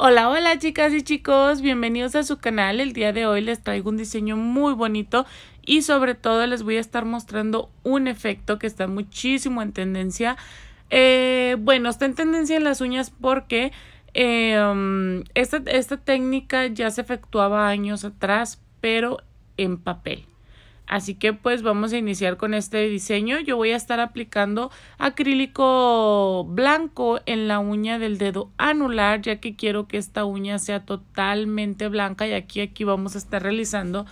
Hola, hola chicas y chicos, bienvenidos a su canal. El día de hoy les traigo un diseño muy bonito y sobre todo les voy a estar mostrando un efecto que está muchísimo en tendencia. Eh, bueno, está en tendencia en las uñas porque eh, um, esta técnica ya se efectuaba años atrás, pero en papel. Así que pues vamos a iniciar con este diseño. Yo voy a estar aplicando acrílico blanco en la uña del dedo anular ya que quiero que esta uña sea totalmente blanca y aquí, aquí vamos a estar realizando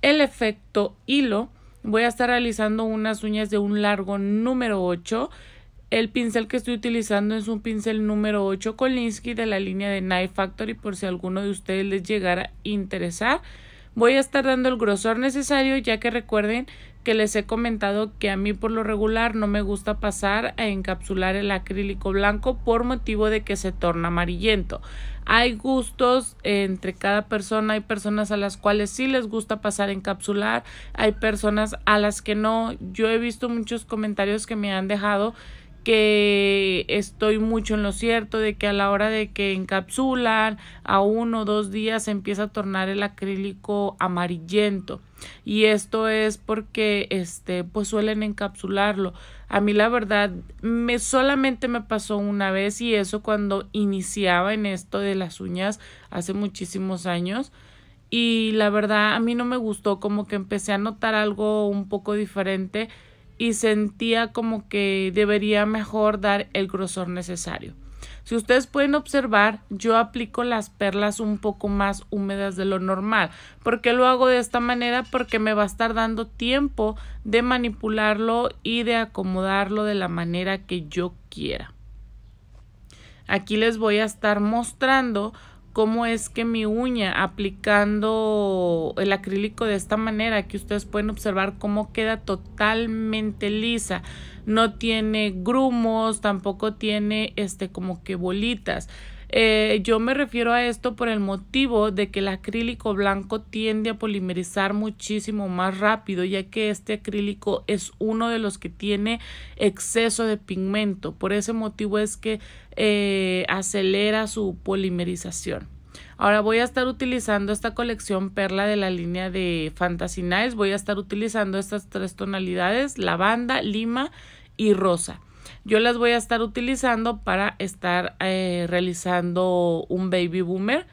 el efecto hilo. Voy a estar realizando unas uñas de un largo número 8. El pincel que estoy utilizando es un pincel número 8 Kolinsky de la línea de Knife Factory por si alguno de ustedes les llegara a interesar. Voy a estar dando el grosor necesario ya que recuerden que les he comentado que a mí por lo regular no me gusta pasar a encapsular el acrílico blanco por motivo de que se torna amarillento. Hay gustos entre cada persona, hay personas a las cuales sí les gusta pasar a encapsular, hay personas a las que no. Yo he visto muchos comentarios que me han dejado que estoy mucho en lo cierto de que a la hora de que encapsulan a uno o dos días se empieza a tornar el acrílico amarillento y esto es porque este pues suelen encapsularlo a mí la verdad me solamente me pasó una vez y eso cuando iniciaba en esto de las uñas hace muchísimos años y la verdad a mí no me gustó como que empecé a notar algo un poco diferente y sentía como que debería mejor dar el grosor necesario. Si ustedes pueden observar, yo aplico las perlas un poco más húmedas de lo normal. ¿Por qué lo hago de esta manera? Porque me va a estar dando tiempo de manipularlo y de acomodarlo de la manera que yo quiera. Aquí les voy a estar mostrando cómo es que mi uña aplicando el acrílico de esta manera que ustedes pueden observar cómo queda totalmente lisa no tiene grumos tampoco tiene este como que bolitas eh, yo me refiero a esto por el motivo de que el acrílico blanco tiende a polimerizar muchísimo más rápido, ya que este acrílico es uno de los que tiene exceso de pigmento. Por ese motivo es que eh, acelera su polimerización. Ahora voy a estar utilizando esta colección perla de la línea de Fantasy Nice. Voy a estar utilizando estas tres tonalidades, lavanda, lima y rosa yo las voy a estar utilizando para estar eh, realizando un baby boomer.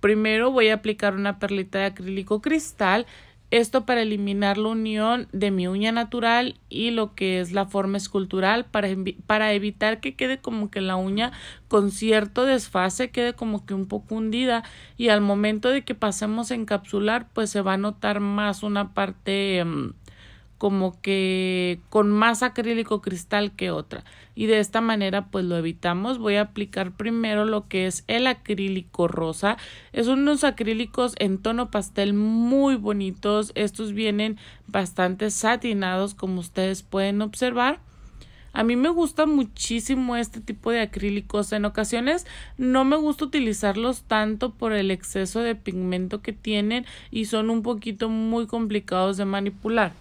Primero voy a aplicar una perlita de acrílico cristal, esto para eliminar la unión de mi uña natural y lo que es la forma escultural para, para evitar que quede como que la uña con cierto desfase quede como que un poco hundida y al momento de que pasemos a encapsular pues se va a notar más una parte... Em, como que con más acrílico cristal que otra y de esta manera pues lo evitamos voy a aplicar primero lo que es el acrílico rosa es unos acrílicos en tono pastel muy bonitos estos vienen bastante satinados como ustedes pueden observar a mí me gusta muchísimo este tipo de acrílicos. En ocasiones no me gusta utilizarlos tanto por el exceso de pigmento que tienen y son un poquito muy complicados de manipular.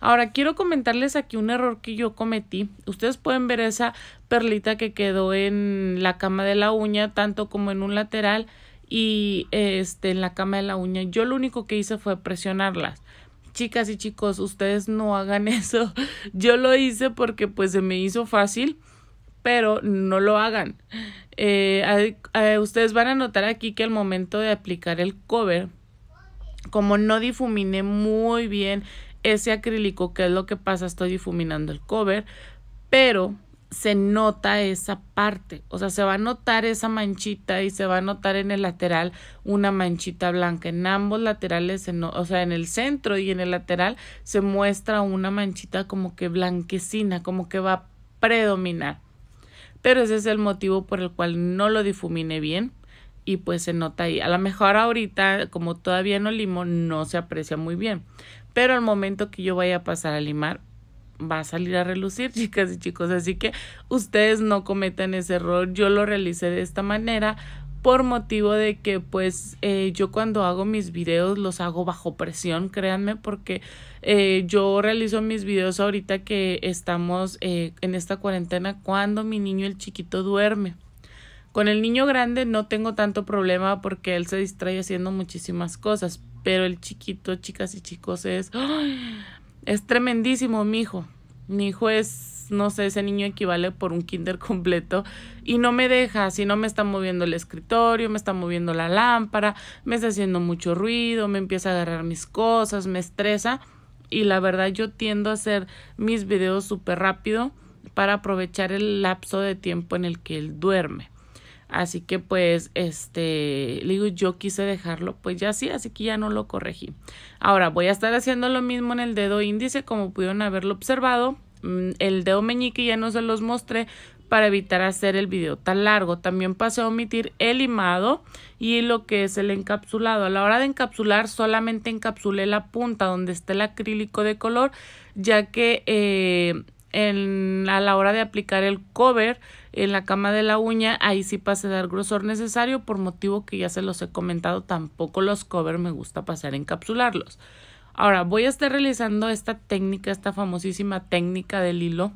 Ahora quiero comentarles aquí un error que yo cometí. Ustedes pueden ver esa perlita que quedó en la cama de la uña, tanto como en un lateral y este en la cama de la uña. Yo lo único que hice fue presionarlas. Chicas y chicos, ustedes no hagan eso. Yo lo hice porque pues se me hizo fácil, pero no lo hagan. Eh, eh, ustedes van a notar aquí que al momento de aplicar el cover, como no difuminé muy bien ese acrílico, que es lo que pasa, estoy difuminando el cover, pero se nota esa parte, o sea, se va a notar esa manchita y se va a notar en el lateral una manchita blanca, en ambos laterales, o sea, en el centro y en el lateral se muestra una manchita como que blanquecina, como que va a predominar. Pero ese es el motivo por el cual no lo difumine bien y pues se nota ahí. A lo mejor ahorita, como todavía no limo, no se aprecia muy bien, pero al momento que yo vaya a pasar a limar, va a salir a relucir, chicas y chicos. Así que ustedes no cometan ese error. Yo lo realicé de esta manera por motivo de que pues eh, yo cuando hago mis videos los hago bajo presión, créanme, porque eh, yo realizo mis videos ahorita que estamos eh, en esta cuarentena cuando mi niño el chiquito duerme. Con el niño grande no tengo tanto problema porque él se distrae haciendo muchísimas cosas, pero el chiquito, chicas y chicos, es, es tremendísimo mi hijo. Mi hijo es, no sé, ese niño equivale por un kinder completo y no me deja, si no me está moviendo el escritorio, me está moviendo la lámpara, me está haciendo mucho ruido, me empieza a agarrar mis cosas, me estresa y la verdad yo tiendo a hacer mis videos súper rápido para aprovechar el lapso de tiempo en el que él duerme. Así que pues, este, digo, yo quise dejarlo, pues ya sí, así que ya no lo corregí. Ahora voy a estar haciendo lo mismo en el dedo índice, como pudieron haberlo observado. Mm, el dedo meñique ya no se los mostré para evitar hacer el video tan largo. También pasé a omitir el limado y lo que es el encapsulado. A la hora de encapsular solamente encapsulé la punta donde está el acrílico de color ya que eh, a la hora de aplicar el cover en la cama de la uña, ahí sí pase el grosor necesario por motivo que ya se los he comentado, tampoco los cover me gusta pasar a encapsularlos. Ahora voy a estar realizando esta técnica, esta famosísima técnica del hilo.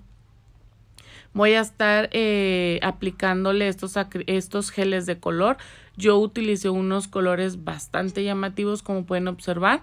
Voy a estar eh, aplicándole estos, estos geles de color. Yo utilicé unos colores bastante llamativos como pueden observar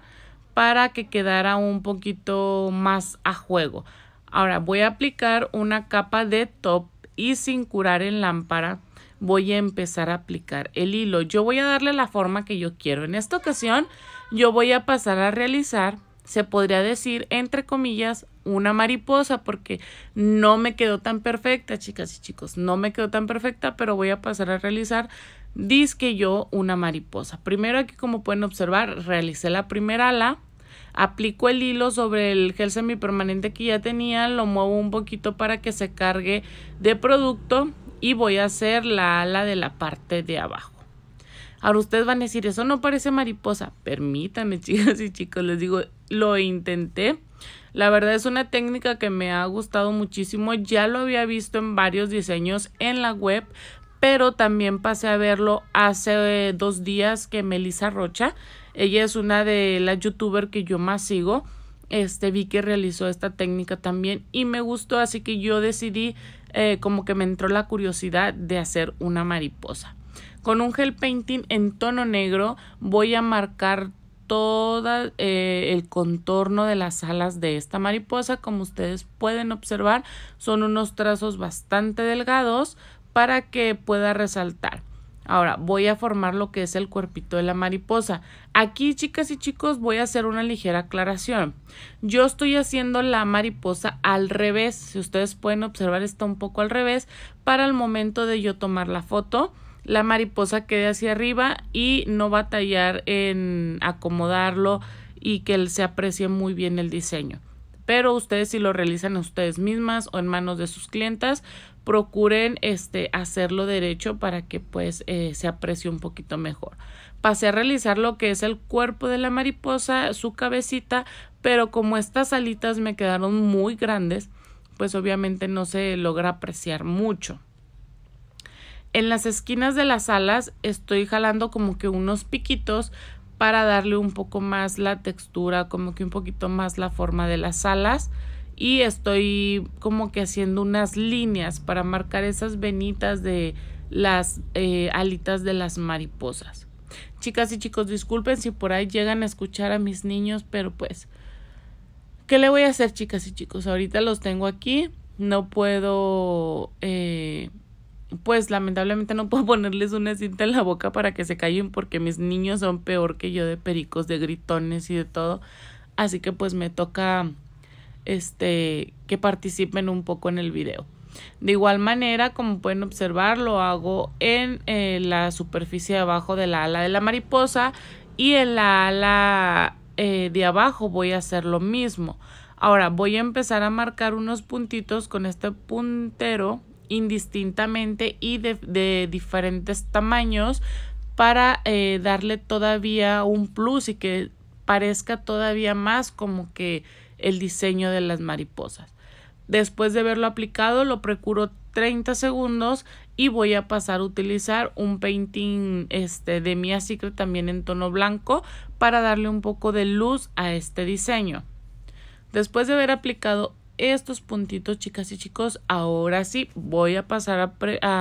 para que quedara un poquito más a juego. Ahora voy a aplicar una capa de top y sin curar en lámpara voy a empezar a aplicar el hilo. Yo voy a darle la forma que yo quiero. En esta ocasión yo voy a pasar a realizar, se podría decir, entre comillas, una mariposa porque no me quedó tan perfecta, chicas y chicos, no me quedó tan perfecta, pero voy a pasar a realizar disque yo una mariposa. Primero aquí como pueden observar realicé la primera ala aplico el hilo sobre el gel semipermanente que ya tenía, lo muevo un poquito para que se cargue de producto y voy a hacer la ala de la parte de abajo. Ahora ustedes van a decir, eso no parece mariposa. Permítanme, chicas y chicos, les digo, lo intenté. La verdad es una técnica que me ha gustado muchísimo. Ya lo había visto en varios diseños en la web, pero también pasé a verlo hace eh, dos días que Melissa Rocha, ella es una de las youtubers que yo más sigo, este vi que realizó esta técnica también y me gustó, así que yo decidí eh, como que me entró la curiosidad de hacer una mariposa. Con un gel painting en tono negro voy a marcar todo eh, el contorno de las alas de esta mariposa como ustedes pueden observar son unos trazos bastante delgados para que pueda resaltar. Ahora voy a formar lo que es el cuerpito de la mariposa. Aquí, chicas y chicos, voy a hacer una ligera aclaración. Yo estoy haciendo la mariposa al revés. Si ustedes pueden observar, está un poco al revés para el momento de yo tomar la foto. La mariposa quede hacia arriba y no va a tallar en acomodarlo y que se aprecie muy bien el diseño. Pero ustedes si lo realizan ustedes mismas o en manos de sus clientas, procuren este, hacerlo derecho para que pues eh, se aprecie un poquito mejor. Pasé a realizar lo que es el cuerpo de la mariposa, su cabecita, pero como estas alitas me quedaron muy grandes, pues obviamente no se logra apreciar mucho. En las esquinas de las alas estoy jalando como que unos piquitos para darle un poco más la textura, como que un poquito más la forma de las alas y estoy como que haciendo unas líneas para marcar esas venitas de las eh, alitas de las mariposas. Chicas y chicos, disculpen si por ahí llegan a escuchar a mis niños, pero pues, ¿qué le voy a hacer, chicas y chicos? Ahorita los tengo aquí, no puedo, eh, pues lamentablemente no puedo ponerles una cinta en la boca para que se callen porque mis niños son peor que yo de pericos, de gritones y de todo. Así que pues me toca este, que participen un poco en el video. De igual manera, como pueden observar, lo hago en eh, la superficie de abajo de la ala de la mariposa y en la ala eh, de abajo voy a hacer lo mismo. Ahora voy a empezar a marcar unos puntitos con este puntero indistintamente y de, diferentes tamaños para eh, darle todavía un plus y que parezca todavía más como que el diseño de las mariposas. Después de haberlo aplicado, lo procuro 30 segundos y voy a pasar a utilizar un painting este, de Mia Secret también en tono blanco para darle un poco de luz a este diseño. Después de haber aplicado estos puntitos, chicas y chicos, ahora sí voy a pasar a,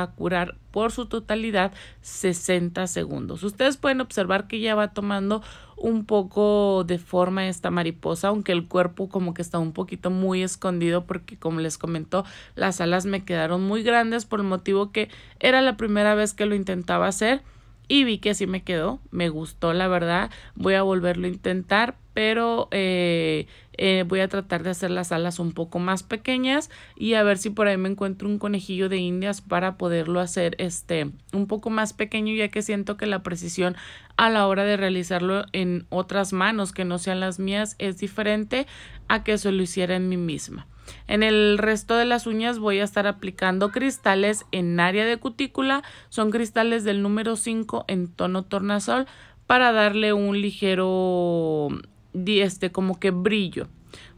a, curar por su totalidad 60 segundos. Ustedes pueden observar que ya va tomando un poco de forma esta mariposa, aunque el cuerpo como que está un poquito muy escondido porque como les comentó, las alas me quedaron muy grandes por el motivo que era la primera vez que lo intentaba hacer y vi que así me quedó, me gustó la verdad, voy a volverlo a intentar, pero eh, eh, voy a tratar de hacer las alas un poco más pequeñas y a ver si por ahí me encuentro un conejillo de indias para poderlo hacer este un poco más pequeño ya que siento que la precisión a la hora de realizarlo en otras manos que no sean las mías es diferente a que se lo hiciera en mí misma. En el resto de las uñas voy a estar aplicando cristales en área de cutícula, son cristales del número 5 en tono tornasol para darle un ligero este, como que brillo.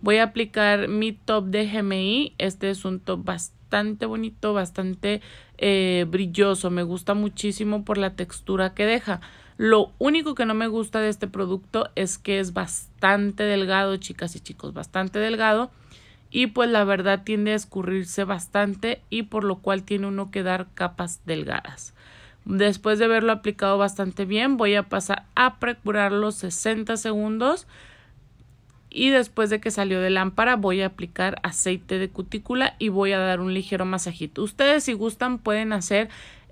Voy a aplicar mi top de GMI. Este es un top bastante bonito, bastante eh, brilloso. Me gusta muchísimo por la textura que deja. Lo único que no me gusta de este producto es que es bastante delgado, chicas y chicos, bastante delgado. Y pues la verdad tiende a escurrirse bastante y por lo cual tiene uno que dar capas delgadas. Después de haberlo aplicado bastante bien, voy a pasar a procurar los 60 segundos. Y después de que salió de lámpara, voy a aplicar aceite de cutícula y voy a dar un ligero masajito. Ustedes, si gustan, pueden hacer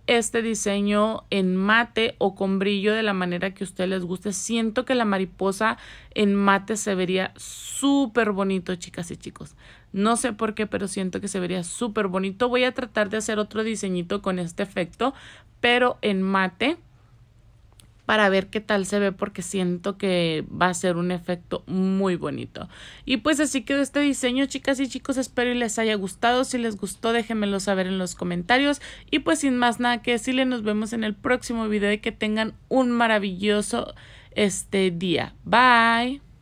este diseño en mate o con brillo de la manera que a ustedes les guste. Siento que la mariposa en mate se vería súper bonito, chicas y chicos. No sé por qué, pero siento que se vería súper bonito. Voy a tratar de hacer otro diseñito con este efecto, pero en mate para ver qué tal se ve porque siento que va a ser un efecto muy bonito. Y pues así quedó este diseño, chicas y chicos. Espero y les haya gustado. Si les gustó, déjenmelo saber en los comentarios. Y pues sin más nada que decirle, nos vemos en el próximo video y que tengan un maravilloso este día. Bye.